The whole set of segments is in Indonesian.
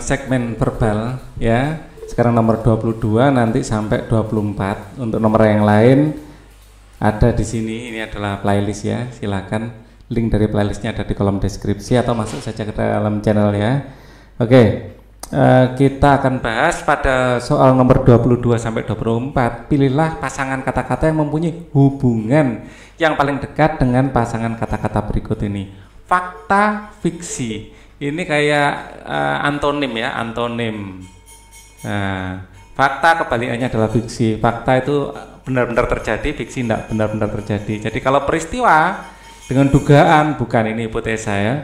segmen verbal ya. Sekarang nomor 22 nanti sampai 24. Untuk nomor yang lain ada di sini. Ini adalah playlist ya. Silakan link dari playlistnya ada di kolom deskripsi atau masuk saja ke dalam channel ya. Oke. Okay. Eh, kita akan bahas pada soal nomor 22 sampai 24. Pilihlah pasangan kata-kata yang mempunyai hubungan yang paling dekat dengan pasangan kata-kata berikut ini. Fakta fiksi ini kayak uh, antonim ya, antonim. Nah, fakta kebalikannya adalah fiksi. Fakta itu benar-benar terjadi, fiksi tidak benar-benar terjadi. Jadi kalau peristiwa dengan dugaan, bukan ini hipotesa ya.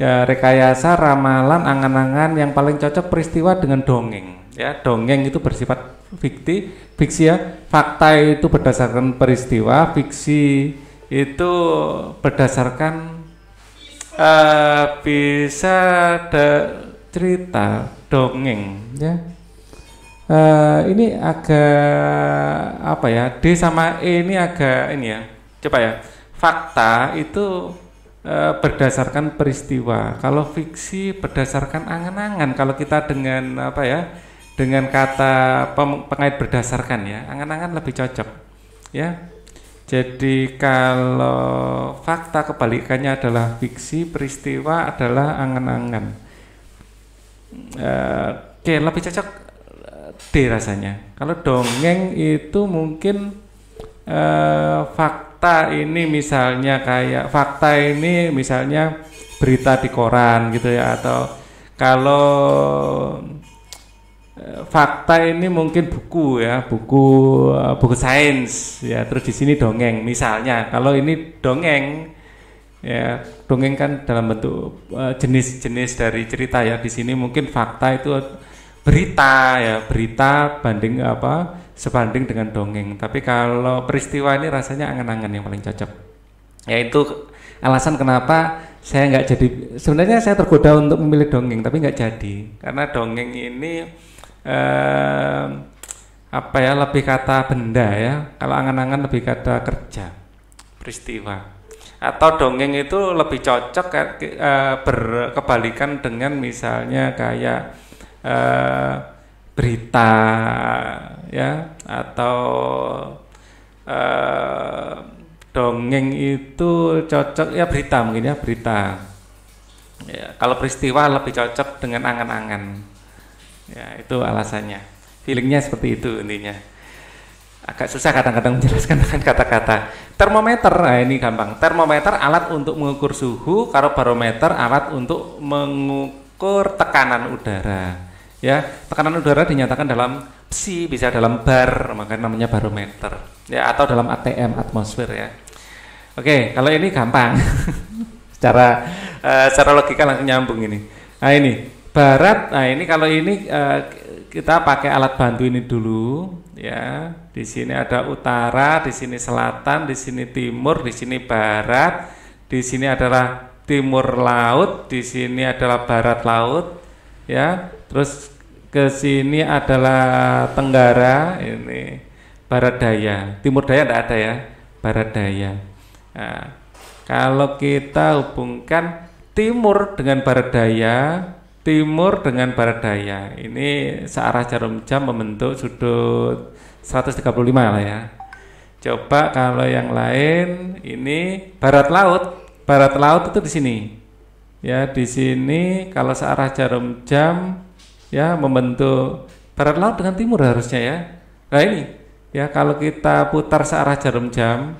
Ya, rekayasa ramalan angan-angan yang paling cocok peristiwa dengan dongeng ya dongeng itu bersifat fikti fiksi ya fakta itu berdasarkan peristiwa fiksi itu berdasarkan bisa ada cerita dongeng ya uh, ini agak apa ya D sama E ini agak ini ya coba ya fakta itu uh, berdasarkan peristiwa kalau fiksi berdasarkan angan-angan kalau kita dengan apa ya dengan kata pengait berdasarkan ya angan-angan lebih cocok ya jadi kalau fakta kebalikannya adalah fiksi, peristiwa adalah angan-angan. Eh, oke, okay, lebih cocok eh, D rasanya. Kalau dongeng itu mungkin uh, fakta ini misalnya kayak fakta ini misalnya berita di koran gitu ya atau kalau fakta ini mungkin buku ya, buku eh, buku sains ya. Terus di sini dongeng misalnya. Kalau ini dongeng ya, dongeng kan dalam bentuk eh, jenis-jenis uh, dari cerita ya. Di sini mungkin fakta itu berita ya, berita banding apa sebanding dengan dongeng. Tapi kalau peristiwa ini rasanya angan-angan yang paling cocok. Yaitu alasan kenapa saya nggak jadi sebenarnya saya tergoda untuk memilih dongeng tapi nggak jadi karena dongeng ini eh, apa ya lebih kata benda ya kalau angan-angan lebih kata kerja peristiwa atau dongeng itu lebih cocok eh, berkebalikan dengan misalnya kayak eh, berita ya atau eh, dongeng itu cocok ya berita mungkin ya berita ya, kalau peristiwa lebih cocok dengan angan-angan ya itu alasannya feelingnya seperti itu intinya agak susah kadang-kadang menjelaskan dengan kata-kata termometer nah ini gampang termometer alat untuk mengukur suhu kalau barometer alat untuk mengukur tekanan udara ya tekanan udara dinyatakan dalam psi bisa dalam bar makanya namanya barometer ya atau dalam ATM atmosfer ya oke kalau ini gampang secara uh, secara logika langsung nyambung ini nah ini barat. Nah, ini kalau ini uh, kita pakai alat bantu ini dulu ya. Di sini ada utara, di sini selatan, di sini timur, di sini barat, di sini adalah timur laut, di sini adalah barat laut ya. Terus ke sini adalah tenggara ini barat daya. Timur daya tidak ada ya, barat daya. Nah, kalau kita hubungkan timur dengan barat daya timur dengan barat daya. Ini searah jarum jam membentuk sudut 135 lah ya. Coba kalau yang lain ini barat laut. Barat laut itu di sini. Ya, di sini kalau searah jarum jam ya membentuk barat laut dengan timur harusnya ya. Nah ini ya kalau kita putar searah jarum jam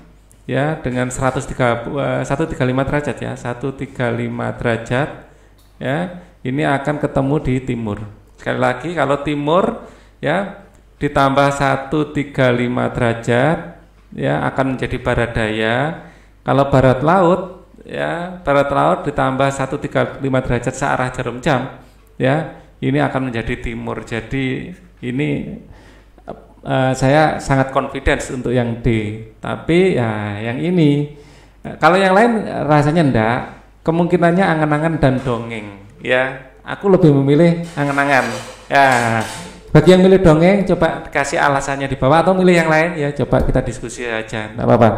ya dengan 130 135 eh, derajat ya, 135 derajat ya ini akan ketemu di timur. Sekali lagi kalau timur ya ditambah 135 derajat ya akan menjadi barat daya. Kalau barat laut ya barat laut ditambah 135 derajat searah jarum jam ya ini akan menjadi timur. Jadi ini uh, saya sangat confidence untuk yang D. Tapi ya yang ini kalau yang lain rasanya enggak, kemungkinannya angan-angan dan dongeng ya aku lebih memilih angan-angan ya bagi yang milih dongeng coba kasih alasannya di bawah atau milih yang lain ya coba kita diskusi aja nggak apa-apa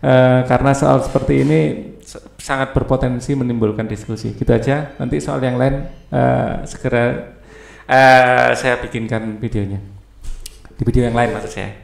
e, karena soal seperti ini sangat berpotensi menimbulkan diskusi gitu aja nanti soal yang lain e, segera e, saya bikinkan videonya di video yang lain maksud saya